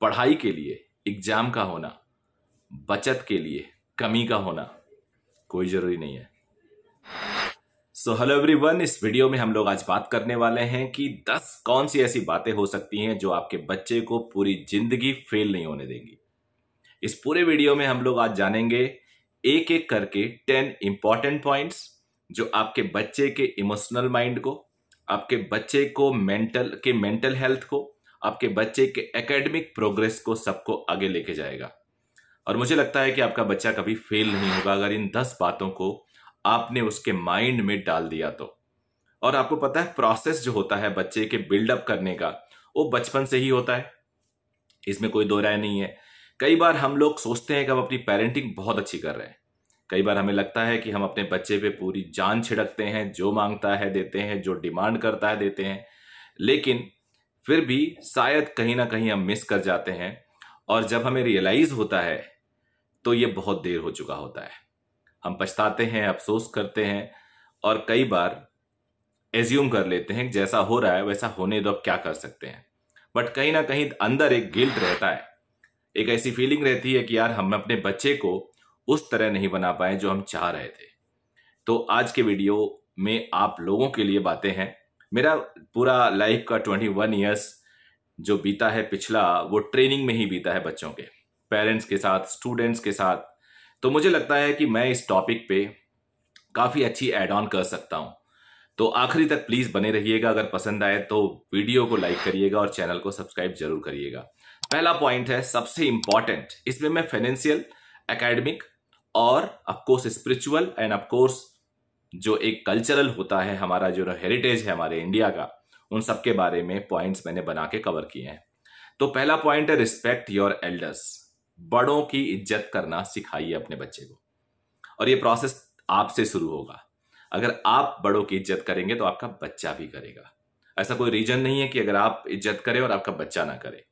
पढ़ाई के लिए एग्जाम का होना बचत के लिए कमी का होना कोई जरूरी नहीं है सो हेलो एवरीवन इस वीडियो में हम लोग आज बात करने वाले हैं कि 10 कौन सी ऐसी बातें हो सकती हैं जो आपके बच्चे को पूरी जिंदगी फेल नहीं होने देंगी इस पूरे वीडियो में हम लोग आज जानेंगे एक एक करके 10 इंपॉर्टेंट पॉइंट्स जो आपके बच्चे के इमोशनल माइंड को आपके बच्चे को मेंटल के मेंटल हेल्थ को आपके बच्चे के एकेडमिक प्रोग्रेस को सबको आगे लेके जाएगा और मुझे लगता है कि आपका बच्चा कभी फेल नहीं होगा अगर इन दस बातों को आपने उसके माइंड में डाल दिया तो और आपको पता है प्रोसेस जो होता है बच्चे के बिल्डअप करने का वो बचपन से ही होता है इसमें कोई दो राय नहीं है कई बार हम लोग सोचते हैं कि हम अपनी पेरेंटिंग बहुत अच्छी कर रहे हैं कई बार हमें लगता है कि हम अपने बच्चे पे पूरी जान छिड़कते हैं जो मांगता है देते हैं जो डिमांड करता है देते हैं लेकिन फिर भी शायद कहीं ना कहीं हम मिस कर जाते हैं और जब हमें रियलाइज होता है तो ये बहुत देर हो चुका होता है हम पछताते हैं अफसोस करते हैं और कई बार एज्यूम कर लेते हैं जैसा हो रहा है वैसा होने दो अब क्या कर सकते हैं बट कहीं ना कहीं अंदर एक गिल्ट रहता है एक ऐसी फीलिंग रहती है कि यार हम अपने बच्चे को उस तरह नहीं बना पाए जो हम चाह रहे थे तो आज के वीडियो में आप लोगों के लिए बातें हैं मेरा पूरा लाइफ का ट्वेंटी वन ईयर्स जो बीता है पिछला वो ट्रेनिंग में ही बीता है बच्चों के पेरेंट्स के साथ स्टूडेंट्स के साथ तो मुझे लगता है कि मैं इस टॉपिक पे काफ़ी अच्छी एड ऑन कर सकता हूँ तो आखिरी तक प्लीज़ बने रहिएगा अगर पसंद आए तो वीडियो को लाइक करिएगा और चैनल को सब्सक्राइब जरूर करिएगा पहला पॉइंट है सबसे इंपॉर्टेंट इसमें मैं फाइनेंशियल एकेडमिक और अफकोर्स स्पिरिचुअल एंड अफकोर्स जो एक कल्चरल होता है हमारा जो हेरिटेज है हमारे इंडिया का उन सब के बारे में पॉइंट्स मैंने बना के कवर किए हैं तो पहला पॉइंट है रिस्पेक्ट योर एल्डर्स बड़ों की इज्जत करना सिखाइए अपने बच्चे को और ये प्रोसेस आपसे शुरू होगा अगर आप बड़ों की इज्जत करेंगे तो आपका बच्चा भी करेगा ऐसा कोई रीजन नहीं है कि अगर आप इज्जत करें और आपका बच्चा ना करे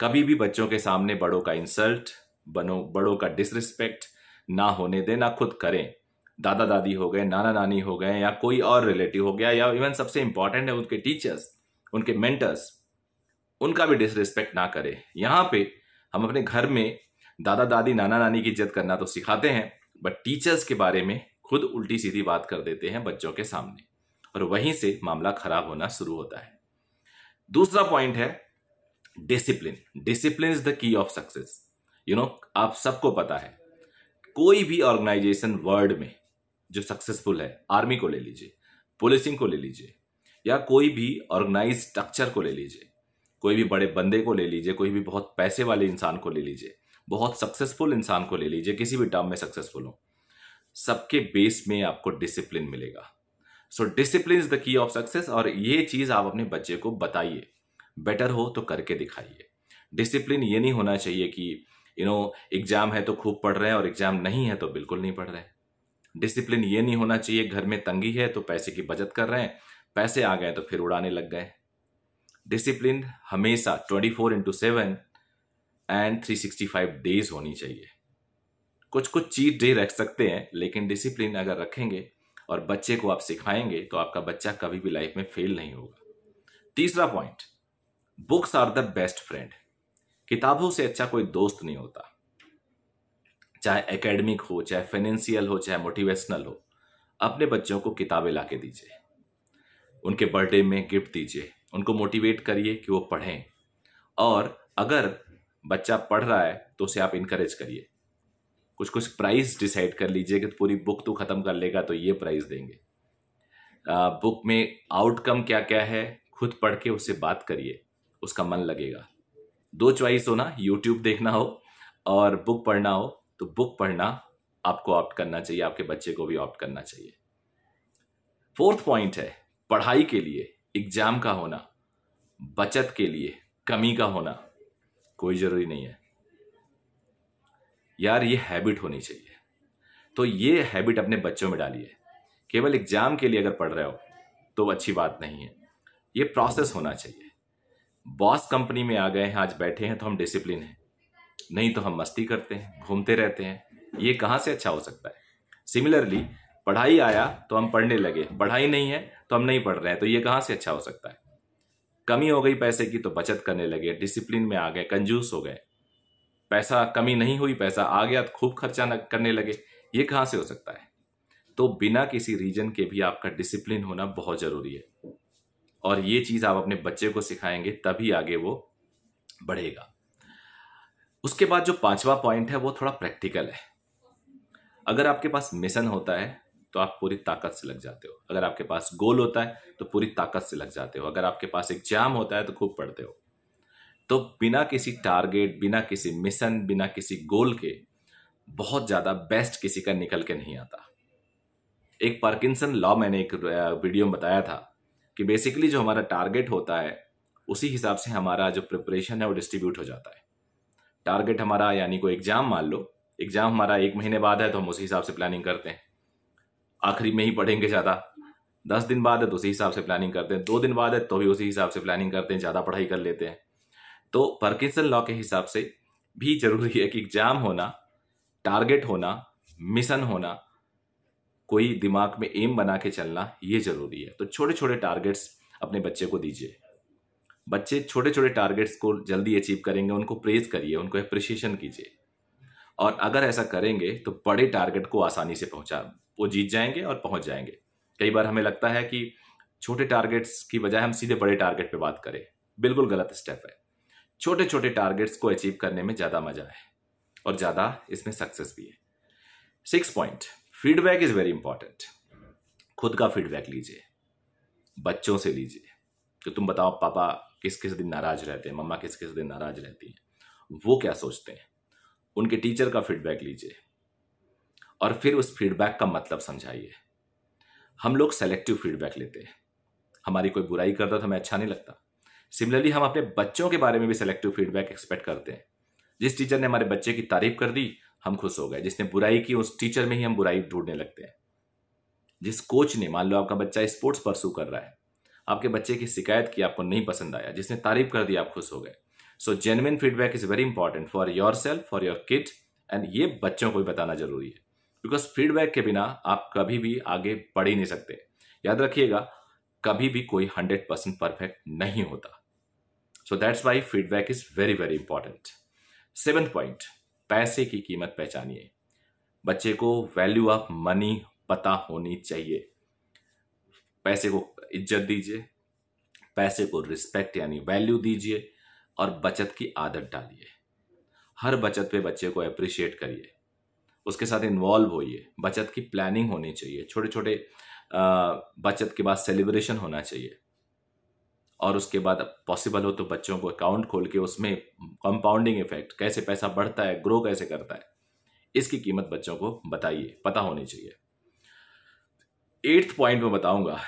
कभी भी बच्चों के सामने बड़ों का इंसल्ट बनो बड़ों का डिसरिस्पेक्ट ना होने दें ना खुद करें दादा दादी हो गए नाना नानी हो गए या कोई और रिलेटिव हो गया या इवन सबसे इंपॉर्टेंट है उनके टीचर्स उनके मेंटर्स उनका भी डिसरिस्पेक्ट ना करें यहाँ पे हम अपने घर में दादा दादी नाना नानी की इज्जत करना तो सिखाते हैं बट टीचर्स के बारे में खुद उल्टी सीधी बात कर देते हैं बच्चों के सामने और वहीं से मामला खराब होना शुरू होता है दूसरा पॉइंट है discipline discipline is the key of success you know आप सबको पता है कोई भी ऑर्गेनाइजेशन वर्ल्ड में जो सक्सेसफुल है आर्मी को ले लीजिए पुलिसिंग को ले लीजिए या कोई भी ऑर्गेनाइज स्ट्रक्चर को ले लीजिए कोई भी बड़े बंदे को ले लीजिए कोई भी बहुत पैसे वाले इंसान को ले लीजिए बहुत सक्सेसफुल इंसान को ले लीजिए किसी भी टर्म में सक्सेसफुल हो सबके बेस में आपको डिसिप्लिन मिलेगा so discipline is the key of success और ये चीज आप अपने बच्चे को बताइए बेटर हो तो करके दिखाइए डिसिप्लिन ये नहीं होना चाहिए कि यू नो एग्जाम है तो खूब पढ़ रहे हैं और एग्जाम नहीं है तो बिल्कुल नहीं पढ़ रहे हैं डिसिप्लिन ये नहीं होना चाहिए घर में तंगी है तो पैसे की बचत कर रहे हैं पैसे आ गए तो फिर उड़ाने लग गए डिसिप्लिन हमेशा twenty four into seven and three sixty five days होनी चाहिए कुछ कुछ चीट डे रख सकते हैं लेकिन डिसिप्लिन अगर रखेंगे और बच्चे को आप सिखाएंगे तो आपका बच्चा कभी भी लाइफ में फेल नहीं होगा तीसरा point books are the best friend किताबों से अच्छा कोई दोस्त नहीं होता चाहे एकेडमिक हो चाहे फाइनेंशियल हो चाहे मोटिवेशनल हो अपने बच्चों को किताबें ला के दीजिए उनके बर्थडे में गिफ्ट दीजिए उनको मोटिवेट करिए कि वो पढ़ें और अगर बच्चा पढ़ रहा है तो उसे आप इनक्रेज करिए कुछ कुछ प्राइस डिसाइड कर लीजिए कि पूरी बुक तो ख़त्म कर लेगा तो ये प्राइस देंगे आ, बुक में आउटकम क्या क्या है खुद पढ़ के उससे बात करिए उसका मन लगेगा दो चॉइस हो ना यूट्यूब देखना हो और बुक पढ़ना हो तो बुक पढ़ना आपको ऑप्ट करना चाहिए आपके बच्चे को भी ऑप्ट करना चाहिए फोर्थ पॉइंट है पढ़ाई के लिए एग्जाम का होना बचत के लिए कमी का होना कोई ज़रूरी नहीं है यार ये हैबिट होनी चाहिए तो ये हैबिट अपने बच्चों में डालिए केवल एग्जाम के लिए अगर पढ़ रहे हो तो अच्छी बात नहीं है ये प्रोसेस होना चाहिए बॉस कंपनी में आ गए हैं आज बैठे हैं तो हम डिसिप्लिन हैं नहीं तो हम मस्ती करते हैं घूमते रहते हैं ये कहाँ से अच्छा हो सकता है सिमिलरली पढ़ाई आया तो हम पढ़ने लगे पढ़ाई नहीं है तो हम नहीं पढ़ रहे हैं तो ये कहाँ से अच्छा हो सकता है कमी हो गई पैसे की तो बचत करने लगे डिसिप्लिन में आ गए कंजूस हो गए पैसा कमी नहीं हुई पैसा आ गया तो खूब खर्चा करने लगे ये कहाँ से हो सकता है तो बिना किसी रीजन के भी आपका डिसिप्लिन होना बहुत ज़रूरी है और ये चीज़ आप अपने बच्चे को सिखाएंगे तभी आगे वो बढ़ेगा उसके बाद जो पांचवा पॉइंट है वो थोड़ा प्रैक्टिकल है अगर आपके पास मिशन होता है तो आप पूरी ताकत से लग जाते हो अगर आपके पास गोल होता है तो पूरी ताकत से लग जाते हो अगर आपके पास एग्जाम होता है तो खूब पढ़ते हो तो बिना किसी टारगेट बिना किसी मिशन बिना किसी गोल के बहुत ज़्यादा बेस्ट किसी का निकल के नहीं आता एक पार्किंसन लॉ मैंने एक वीडियो में बताया था कि बेसिकली जो हमारा टारगेट होता है उसी हिसाब से हमारा जो प्रिपरेशन है वो डिस्ट्रीब्यूट हो जाता है टारगेट हमारा यानी कोई एग्ज़ाम मान लो एग्ज़ाम हमारा एक महीने बाद है तो हम उसी हिसाब से प्लानिंग करते हैं आखिरी में ही पढ़ेंगे ज़्यादा दस दिन बाद है तो उसी हिसाब से प्लानिंग करते हैं दो दिन बाद है तो भी उसी हिसाब से प्लानिंग करते हैं ज़्यादा पढ़ाई कर लेते हैं तो पर्किसन लॉ के हिसाब से भी जरूरी है कि एग्ज़ाम होना टारगेट होना मिशन होना कोई दिमाग में एम बना के चलना ये ज़रूरी है तो छोटे छोटे टारगेट्स अपने बच्चे को दीजिए बच्चे छोटे छोटे टारगेट्स को जल्दी अचीव करेंगे उनको प्रेज करिए उनको अप्रिशिएशन कीजिए और अगर ऐसा करेंगे तो बड़े टारगेट को आसानी से पहुंचा वो जीत जाएंगे और पहुंच जाएंगे कई बार हमें लगता है कि छोटे टारगेट्स की बजाय हम सीधे बड़े टारगेट पे बात करें बिल्कुल गलत स्टेप है छोटे छोटे टारगेट्स को अचीव करने में ज़्यादा मजा है और ज़्यादा इसमें सक्सेस भी है six point feedback is very important खुद का फीडबैक लीजिए बच्चों से लीजिए तो तुम बताओ पापा किस किस दिन नाराज रहते हैं मम्मा किस किस दिन नाराज रहती हैं वो क्या सोचते हैं उनके टीचर का फीडबैक लीजिए और फिर उस फीडबैक का मतलब समझाइए हम लोग सेलेक्टिव फीडबैक लेते हैं हमारी कोई बुराई करता तो हमें अच्छा नहीं लगता सिमिलरली हम अपने बच्चों के बारे में भी सेलेक्टिव फीडबैक एक्सपेक्ट करते हैं जिस टीचर ने हमारे बच्चे की तारीफ कर दी हम खुश हो गए जिसने बुराई की उस टीचर में ही हम बुराई ढूंढने लगते हैं जिस कोच ने मान लो आपका बच्चा स्पोर्ट्स परसू कर रहा है आपके बच्चे की शिकायत की आपको नहीं पसंद आया जिसने तारीफ कर दी आप खुश हो गए so genuine feedback is very important for yourself for your kid and ये बच्चों को भी बताना जरूरी है बिकॉज फीडबैक के बिना आप कभी भी आगे बढ़ ही नहीं सकते याद रखिएगा कभी भी कोई हंड्रेड परसेंट परफेक्ट नहीं होता so that's why feedback is very very important seventh point पैसे की कीमत पहचानिए बच्चे को वैल्यू ऑफ मनी पता होनी चाहिए पैसे को इज्जत दीजिए पैसे को रिस्पेक्ट यानी वैल्यू दीजिए और बचत की आदत डालिए हर बचत पे बच्चे को अप्रिशिएट करिए उसके साथ इन्वॉल्व होइए बचत की प्लानिंग होनी चाहिए छोटे छोटे बचत के बाद सेलिब्रेशन होना चाहिए और उसके बाद पॉसिबल हो तो बच्चों को अकाउंट खोल के उसमें कंपाउंडिंग इफेक्ट कैसे पैसा बढ़ता है ग्रो कैसे करता है इसकी कीमत बच्चों को बताइए पता होनी चाहिए एट्थ पॉइंट में बताऊंगा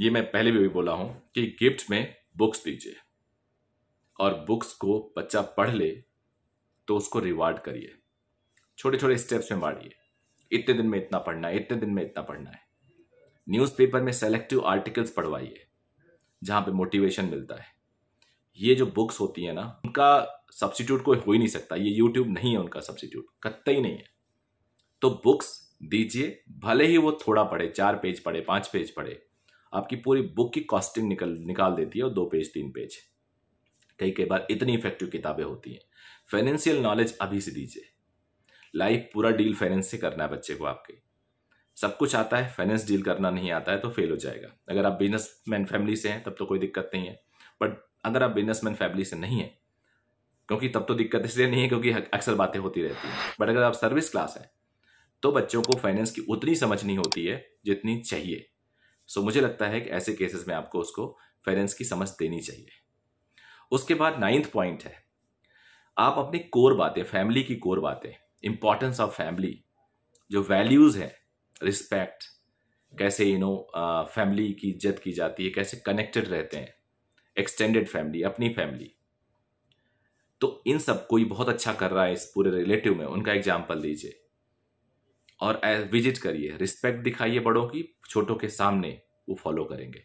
ये मैं पहले भी, भी बोला हूं कि गिफ्ट में बुक्स दीजिए और बुक्स को बच्चा पढ़ ले तो उसको रिवार्ड करिए छोटे छोटे स्टेप्स में बांटिए इतने दिन में इतना पढ़ना है इतने दिन में इतना पढ़ना है न्यूज़पेपर में सेलेक्टिव आर्टिकल्स पढ़वाइए जहां पे मोटिवेशन मिलता है ये जो बुक्स होती है ना उनका सब्सिट्यूट कोई हो ही नहीं सकता ये यूट्यूब नहीं है उनका सब्सिट्यूट कत्ता ही नहीं है तो बुक्स दीजिए भले ही वो थोड़ा पढ़े चार पेज पढ़े पांच पेज पढ़े आपकी पूरी बुक की कॉस्टिंग निकल निकाल देती है और दो पेज तीन पेज कई कई बार इतनी इफेक्टिव किताबें होती हैं फाइनेंशियल नॉलेज अभी से दीजिए लाइफ पूरा डील फाइनेंस से करना है बच्चे को आपके सब कुछ आता है फाइनेंस डील करना नहीं आता है तो फेल हो जाएगा अगर आप मैन फैमिली से हैं तब तो कोई दिक्कत नहीं है बट अगर आप मैन फैमिली से नहीं है क्योंकि तब तो दिक्कत इसलिए नहीं है क्योंकि अक्सर बातें होती रहती हैं बट अगर आप सर्विस क्लास हैं तो बच्चों को फाइनेंस की उतनी समझ नहीं होती है जितनी चाहिए सो मुझे लगता है कि ऐसे केसेस में आपको उसको फेरेंस की समझ देनी चाहिए उसके बाद नाइन्थ पॉइंट है आप अपनी कोर बातें फैमिली की कोर बातें इंपॉर्टेंस ऑफ फैमिली जो वैल्यूज़ हैं रिस्पेक्ट कैसे यू नो फैमिली की इज्जत की जाती है कैसे कनेक्टेड रहते हैं एक्सटेंडेड फैमिली अपनी फैमिली तो इन सब कोई बहुत अच्छा कर रहा है इस पूरे रिलेटिव में उनका एग्जाम्पल दीजिए और विजिट करिए रिस्पेक्ट दिखाइए बड़ों की छोटों के सामने वो फॉलो करेंगे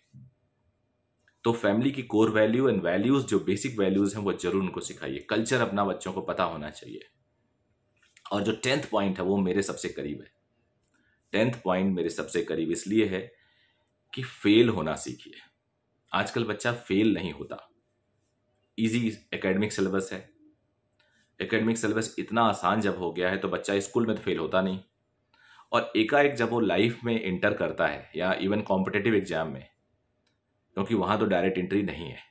तो फैमिली की कोर वैल्यू एंड वैल्यूज जो बेसिक वैल्यूज हैं वो जरूर उनको सिखाइए कल्चर अपना बच्चों को पता होना चाहिए और जो टेंथ पॉइंट है वो मेरे सबसे करीब है टेंथ पॉइंट मेरे सबसे करीब इसलिए है कि फेल होना सीखिए आजकल बच्चा फेल नहीं होता इजी एकेडमिक सिलेबस है एकेडमिक सिलेबस इतना आसान जब हो गया है तो बच्चा स्कूल में तो फेल होता नहीं और एकाएक जब वो लाइफ में इंटर करता है या इवन कॉम्पिटेटिव एग्जाम में क्योंकि वहाँ तो डायरेक्ट एंट्री नहीं है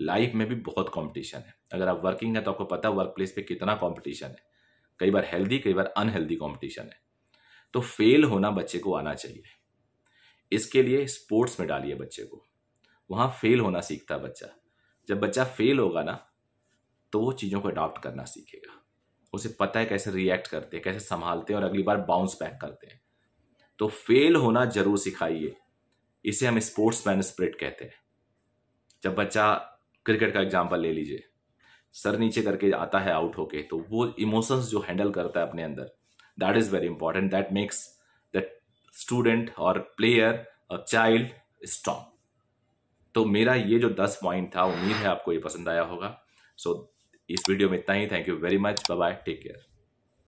लाइफ में भी बहुत कॉम्पिटिशन है अगर आप वर्किंग है तो आपको पता है वर्क प्लेस पर कितना कॉम्पिटिशन है कई बार हेल्दी कई बार अनहेल्दी कॉम्पिटिशन है तो फेल होना बच्चे को आना चाहिए इसके लिए स्पोर्ट्स में डालिए बच्चे को वहाँ फेल होना सीखता बच्चा जब बच्चा फेल होगा ना तो वो चीज़ों को अडॉप्ट करना सीखेगा उसे पता है कैसे रिएक्ट करते हैं कैसे संभालते हैं और अगली बार बाउंस बैक करते हैं तो फेल होना जरूर सिखाइए इसे हम स्पोर्ट्स मैन स्प्रिट कहते हैं जब बच्चा क्रिकेट का एग्जाम्पल ले लीजिए सर नीचे करके आता है आउट होके तो वो इमोशंस जो हैंडल करता है अपने अंदर that is very important that makes that student और प्लेयर अ चाइल्ड स्ट्रॉन्ग तो मेरा ये जो दस पॉइंट था उम्मीद है आपको ये पसंद आया होगा सो so, इस वीडियो में इतना ही thank you very much bye take care